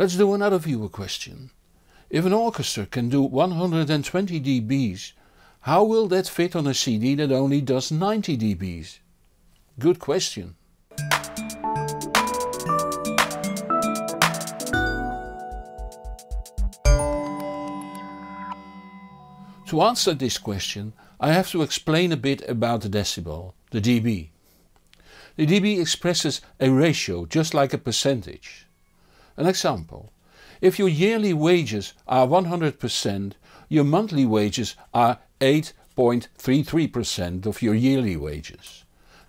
Let's do another viewer question. If an orchestra can do 120 dBs, how will that fit on a CD that only does 90 dBs? Good question. To answer this question, I have to explain a bit about the decibel, the dB. The dB expresses a ratio, just like a percentage. An example, if your yearly wages are 100%, your monthly wages are 8.33% of your yearly wages.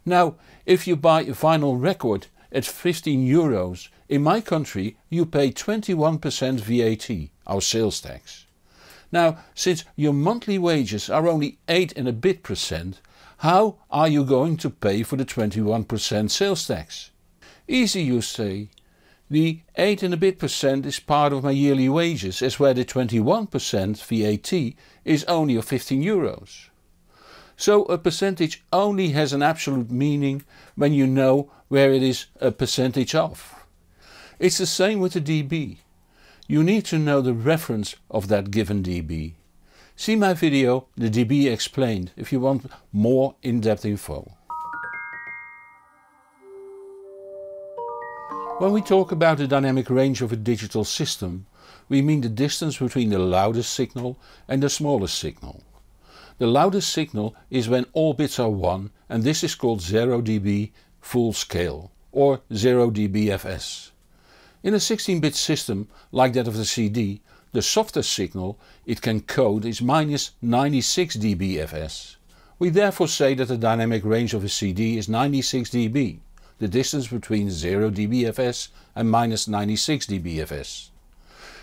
Now, if you buy a vinyl record at 15 euros, in my country you pay 21% VAT, our sales tax. Now, since your monthly wages are only 8 and a bit percent, how are you going to pay for the 21% sales tax? Easy you say, the 8 and a bit percent is part of my yearly wages, as where the 21% VAT is only of 15 euros. So a percentage only has an absolute meaning when you know where it is a percentage of. It's the same with the dB. You need to know the reference of that given dB. See my video, the dB explained, if you want more in-depth info. When we talk about the dynamic range of a digital system, we mean the distance between the loudest signal and the smallest signal. The loudest signal is when all bits are 1 and this is called 0 dB full scale or 0 dBFS. In a 16-bit system like that of the CD, the softest signal it can code is minus 96 dBFS. We therefore say that the dynamic range of a CD is 96 dB the distance between 0 dBFS and minus 96 dBFS.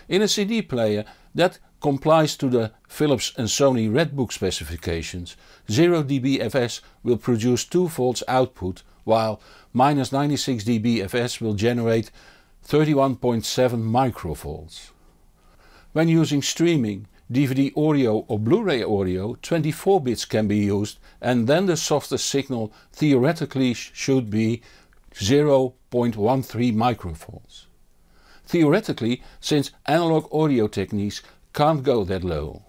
In a CD player that complies to the Philips and Sony Redbook specifications, 0 dBFS will produce 2 volts output while minus 96 dBFS will generate 31.7 microvolts. When using streaming, DVD audio or Blu-ray audio, 24 bits can be used and then the softest signal theoretically should be 0.13 microvolts. Theoretically, since analog audio techniques can't go that low.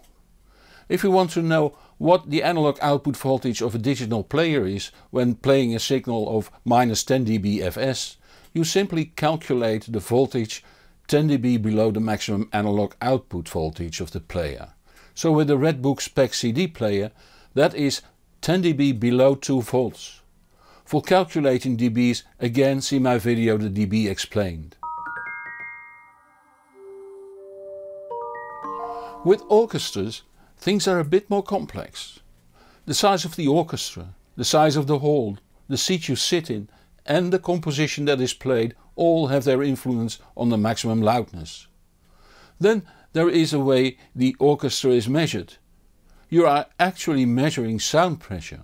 If you want to know what the analog output voltage of a digital player is when playing a signal of minus 10 dB FS, you simply calculate the voltage 10 dB below the maximum analog output voltage of the player. So with the Redbook Spec CD player, that is 10 dB below 2 volts. For calculating dBs again see my video the dB explained. With orchestras things are a bit more complex. The size of the orchestra, the size of the hall, the seat you sit in and the composition that is played all have their influence on the maximum loudness. Then there is a way the orchestra is measured. You are actually measuring sound pressure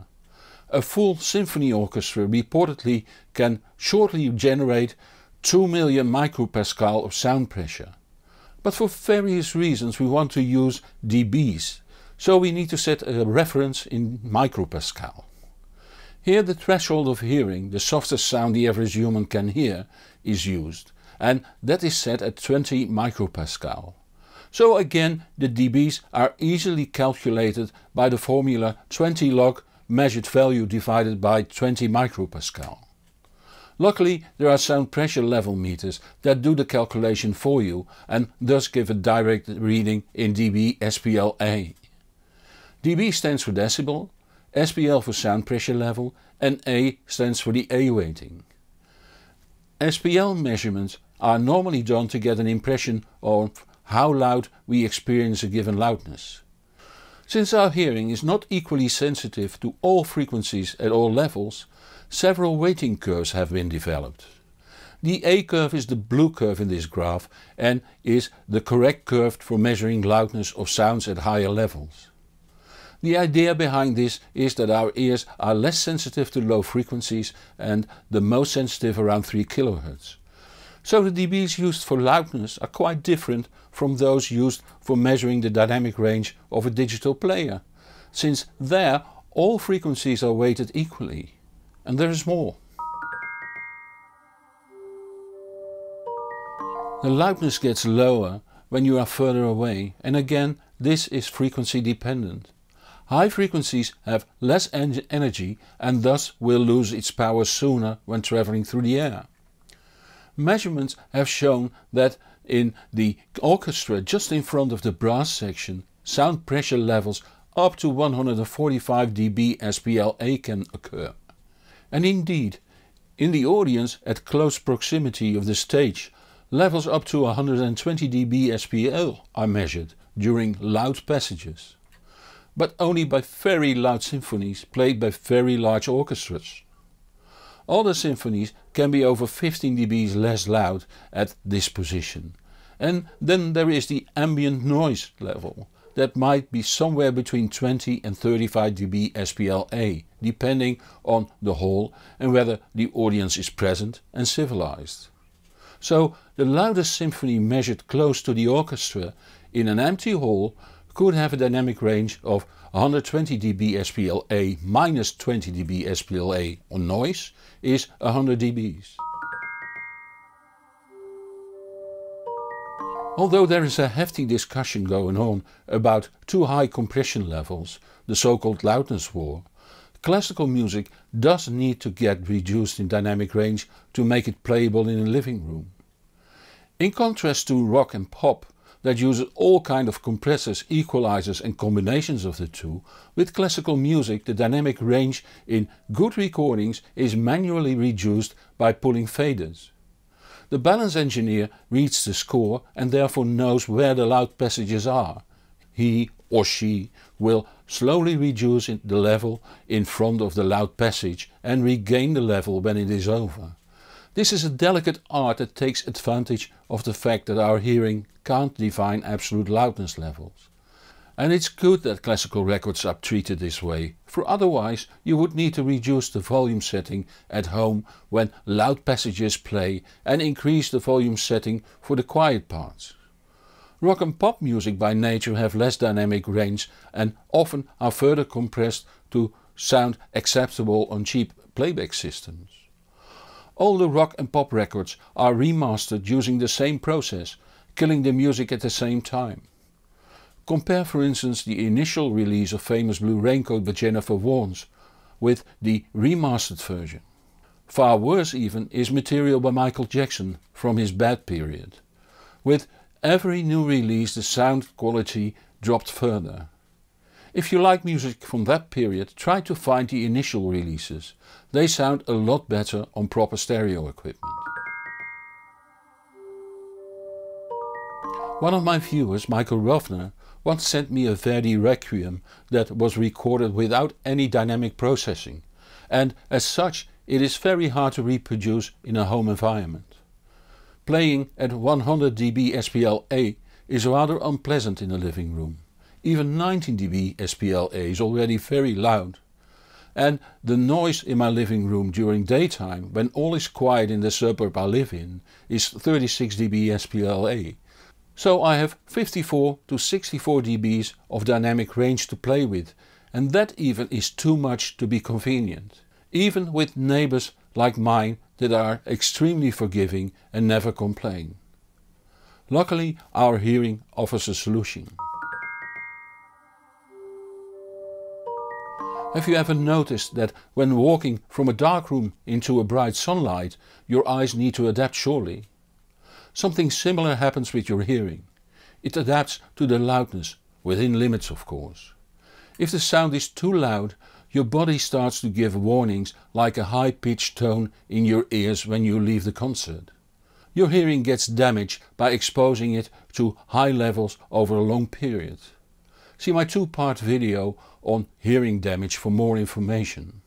a full symphony orchestra reportedly can shortly generate 2 million micropascal of sound pressure. But for various reasons we want to use dBs, so we need to set a reference in micropascal. Here the threshold of hearing, the softest sound the average human can hear, is used, and that is set at 20 micropascal. So again the dBs are easily calculated by the formula 20 log measured value divided by 20 micropascal. Luckily there are some pressure level meters that do the calculation for you and thus give a direct reading in dB SPLA. dB stands for decibel, SPL for sound pressure level and A stands for the A weighting. SPL measurements are normally done to get an impression of how loud we experience a given loudness. Since our hearing is not equally sensitive to all frequencies at all levels, several weighting curves have been developed. The A curve is the blue curve in this graph and is the correct curve for measuring loudness of sounds at higher levels. The idea behind this is that our ears are less sensitive to low frequencies and the most sensitive around 3 kHz. So the dBs used for loudness are quite different from those used for measuring the dynamic range of a digital player, since there all frequencies are weighted equally. And there is more. The loudness gets lower when you are further away and again this is frequency dependent. High frequencies have less en energy and thus will lose its power sooner when travelling through the air measurements have shown that in the orchestra just in front of the brass section sound pressure levels up to 145 dB SPLA can occur. And indeed, in the audience at close proximity of the stage levels up to 120 dB SPL are measured during loud passages. But only by very loud symphonies played by very large orchestras. Other symphonies can be over 15 dBs less loud at this position. And then there is the ambient noise level. That might be somewhere between 20 and 35 dB SPLA, depending on the hall and whether the audience is present and civilized. So the loudest symphony measured close to the orchestra in an empty hall could have a dynamic range of 120 dB SPLA minus 20 dB SPLA on noise is 100 dBs. Although there is a hefty discussion going on about too high compression levels, the so-called loudness war, classical music does need to get reduced in dynamic range to make it playable in a living room. In contrast to rock and pop, that uses all kind of compressors, equalizers and combinations of the two, with classical music the dynamic range in good recordings is manually reduced by pulling faders. The balance engineer reads the score and therefore knows where the loud passages are. He or she will slowly reduce the level in front of the loud passage and regain the level when it is over. This is a delicate art that takes advantage of the fact that our hearing can't define absolute loudness levels. And it's good that classical records are treated this way, for otherwise you would need to reduce the volume setting at home when loud passages play and increase the volume setting for the quiet parts. Rock and pop music by nature have less dynamic range and often are further compressed to sound acceptable on cheap playback systems. All the rock and pop records are remastered using the same process, killing the music at the same time. Compare for instance the initial release of Famous Blue Raincoat by Jennifer Warnes with the remastered version. Far worse even is material by Michael Jackson from his bad period. With every new release the sound quality dropped further. If you like music from that period, try to find the initial releases. They sound a lot better on proper stereo equipment. One of my viewers, Michael Ruffner, once sent me a Verdi Requiem that was recorded without any dynamic processing and as such it is very hard to reproduce in a home environment. Playing at 100 dB SPL A is rather unpleasant in a living room. Even 19 dB SPLA is already very loud. And the noise in my living room during daytime, when all is quiet in the suburb I live in, is 36 dB SPLA. So I have 54 to 64 dBs of dynamic range to play with and that even is too much to be convenient. Even with neighbors like mine that are extremely forgiving and never complain. Luckily our hearing offers a solution. Have you ever noticed that when walking from a dark room into a bright sunlight, your eyes need to adapt surely? Something similar happens with your hearing. It adapts to the loudness, within limits of course. If the sound is too loud, your body starts to give warnings like a high-pitched tone in your ears when you leave the concert. Your hearing gets damaged by exposing it to high levels over a long period. See my two-part video on hearing damage for more information.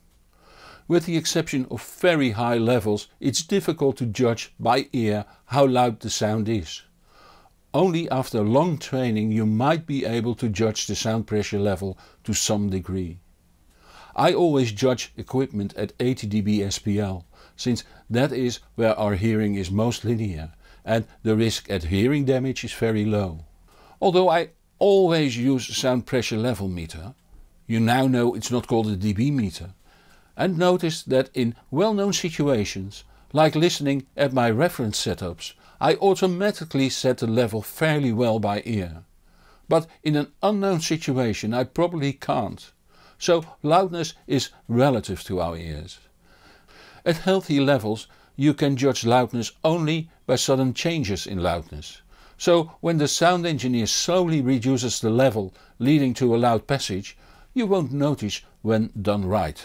With the exception of very high levels it's difficult to judge by ear how loud the sound is. Only after long training you might be able to judge the sound pressure level to some degree. I always judge equipment at 80 dB SPL since that is where our hearing is most linear and the risk at hearing damage is very low. Although I always use a sound pressure level meter. You now know it's not called a dB meter. And notice that in well-known situations, like listening at my reference setups, I automatically set the level fairly well by ear. But in an unknown situation I probably can't. So loudness is relative to our ears. At healthy levels you can judge loudness only by sudden changes in loudness. So when the sound engineer slowly reduces the level leading to a loud passage, you won't notice when done right.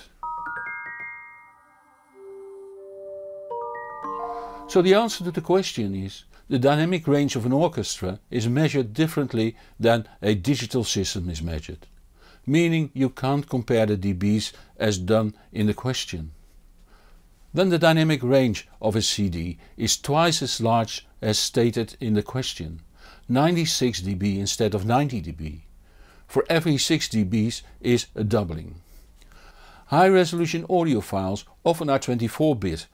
So the answer to the question is, the dynamic range of an orchestra is measured differently than a digital system is measured. Meaning you can't compare the dBs as done in the question then the dynamic range of a CD is twice as large as stated in the question, 96 dB instead of 90 dB. For every 6 dBs is a doubling. High resolution audio files often are 24 bit,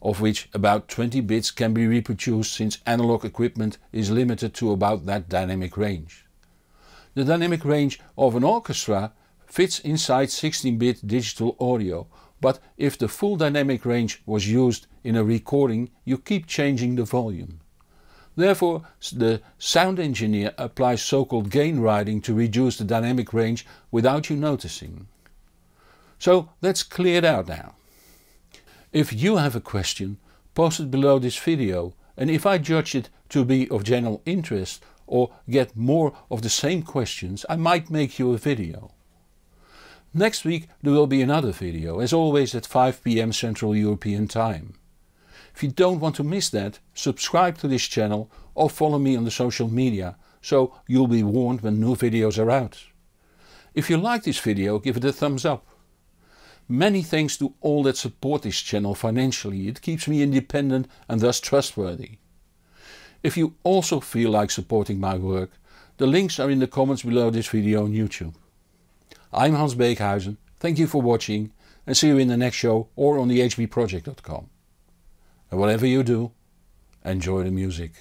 of which about 20 bits can be reproduced since analog equipment is limited to about that dynamic range. The dynamic range of an orchestra fits inside 16-bit digital audio but if the full dynamic range was used in a recording you keep changing the volume. Therefore the sound engineer applies so-called gain riding to reduce the dynamic range without you noticing. So that's cleared out now. If you have a question post it below this video and if I judge it to be of general interest or get more of the same questions I might make you a video. Next week there will be another video, as always at 5pm Central European time. If you don't want to miss that, subscribe to this channel or follow me on the social media, so you'll be warned when new videos are out. If you like this video give it a thumbs up. Many thanks to all that support this channel financially, it keeps me independent and thus trustworthy. If you also feel like supporting my work, the links are in the comments below this video on YouTube. I'm Hans Beekhuizen. Thank you for watching and see you in the next show or on thehbproject.com. And whatever you do, enjoy the music.